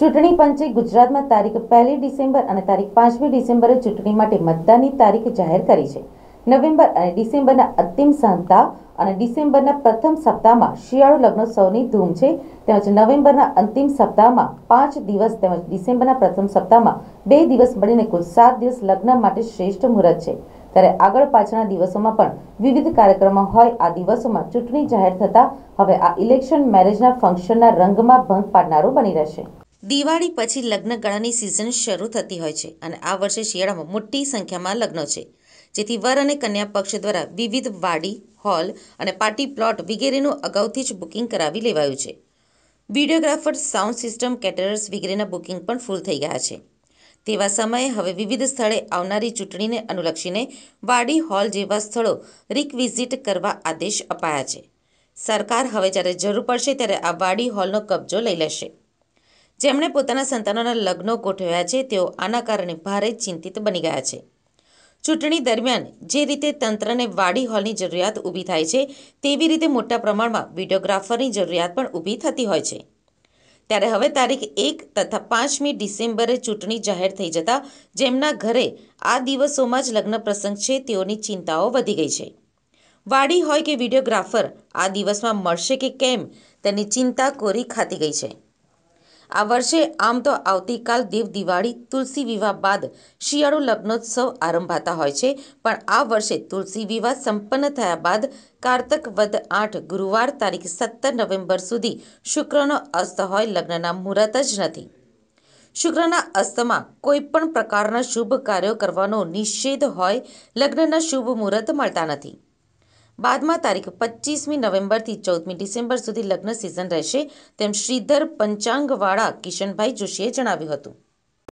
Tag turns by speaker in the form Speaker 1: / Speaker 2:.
Speaker 1: ચૂંટણી પંચે ગુજરાતમાં તારીખ પહેલી ડિસેમ્બર અને તારીખ પાંચમી ડિસેમ્બરે ચૂંટણી માટે મતદાનની તારીખ જાહેર કરી છે નવેમ્બર અને ડિસેમ્બરના અંતિમ સપ્તાહ અને ડિસેમ્બરના પ્રથમ સપ્તાહમાં શિયાળુ સૌની ધૂમ છે તેમજ નવેમ્બરના અંતિમ સપ્તાહમાં પાંચ દિવસ તેમજ ડિસેમ્બરના પ્રથમ સપ્તાહમાં બે દિવસ મળીને કુલ સાત દિવસ લગ્ન માટે શ્રેષ્ઠ મુહૂર્ત છે ત્યારે આગળ પાછળના દિવસોમાં પણ વિવિધ કાર્યક્રમો હોય આ દિવસોમાં ચૂંટણી જાહેર થતા હવે આ ઇલેક્શન મેરેજના ફંક્શનના રંગમાં ભંગ પાડનારું બની રહેશે દિવાળી પછી લગ્નગાળાની સિઝન શરૂ થતી હોય છે અને આ વર્ષે શિયાળામાં મોટી સંખ્યામાં લગ્નો છે જેથી વર અને કન્યા પક્ષ દ્વારા વિવિધ વાડી હોલ અને પાર્ટી પ્લોટ વગેરેનું અગાઉથી જ બુકિંગ કરાવી લેવાયું છે વિડીયોગ્રાફર સાઉન્ડ સિસ્ટમ કેટરર્સ વગેરેના બુકિંગ પણ ફૂલ થઈ ગયા છે તેવા સમયે હવે વિવિધ સ્થળે આવનારી ચૂંટણીને અનુલક્ષીને વાડી હોલ જેવા સ્થળો રિકવિઝિટ કરવા આદેશ અપાયા છે સરકાર હવે જ્યારે જરૂર પડશે ત્યારે આ વાડી હોલનો કબજો લઈ લેશે જેમણે પોતાના સંતાનોના લગ્નો ગોઠવ્યા છે તેઓ આના કારણે ભારે ચિંતિત બની ગયા છે ચૂંટણી દરમિયાન જે રીતે તંત્રને વાડી હોલની જરૂરિયાત ઊભી થાય છે તેવી રીતે મોટા પ્રમાણમાં વિડીયોગ્રાફરની જરૂરિયાત પણ ઊભી થતી હોય છે ત્યારે હવે તારીખ એક તથા પાંચમી ડિસેમ્બરે ચૂંટણી જાહેર થઈ જતા જેમના ઘરે આ દિવસોમાં જ લગ્ન પ્રસંગ છે તેઓની ચિંતાઓ વધી ગઈ છે વાડી હોય કે વિડીયોગ્રાફર આ દિવસમાં મળશે કે કેમ તેની ચિંતા કોરી ખાતી ગઈ છે આ વર્ષે આમ તો આવતીકાલ દેવ દિવાળી તુલસી વિવાહ બાદ શિયાળુ લગ્નોત્સવ આરંભાતા હોય છે પણ આ વર્ષે તુલસી વિવાહ સંપન્ન થયા બાદ કારતક વધ આઠ ગુરુવાર તારીખ સત્તર નવેમ્બર સુધી શુક્રનો અસ્ત હોય લગ્નના મુહૂર્ત જ નથી શુક્રના અસ્તમાં કોઈ પણ પ્રકારના શુભ કાર્યો કરવાનો નિષેધ હોય લગ્નના શુભ મુહૂર્ત મળતા નથી બાદમાં તારીખ પચીસમી નવેમ્બરથી ચૌદમી ડિસેમ્બર સુધી લગ્ન સિઝન રહેશે તેમ શ્રીધર પંચાંગવાળા કિશનભાઈ જોશીએ જણાવ્યું હતું